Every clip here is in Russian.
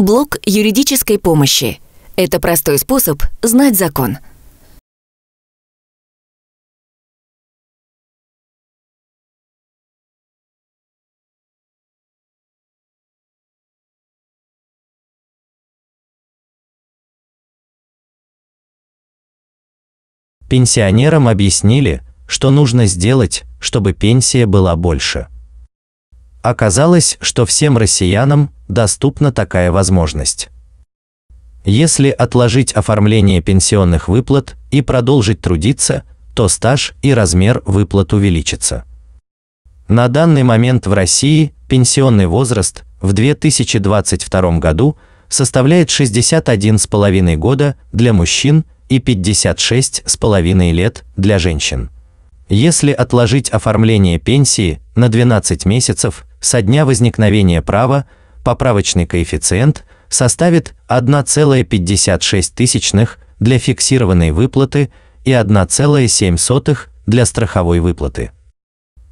Блок юридической помощи. Это простой способ знать закон. Пенсионерам объяснили, что нужно сделать, чтобы пенсия была больше. Оказалось, что всем россиянам доступна такая возможность. Если отложить оформление пенсионных выплат и продолжить трудиться, то стаж и размер выплат увеличится. На данный момент в России пенсионный возраст в 2022 году составляет 61,5 года для мужчин и 56,5 лет для женщин. Если отложить оформление пенсии на 12 месяцев со дня возникновения права поправочный коэффициент составит 1,56 для фиксированной выплаты и 1,7 для страховой выплаты.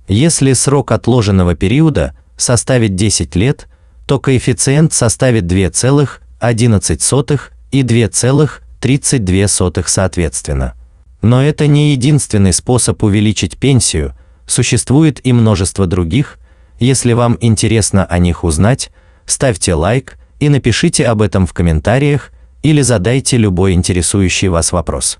Если срок отложенного периода составит 10 лет, то коэффициент составит 2,11 и 2,32 соответственно. Но это не единственный способ увеличить пенсию – Существует и множество других. Если вам интересно о них узнать, ставьте лайк и напишите об этом в комментариях или задайте любой интересующий вас вопрос.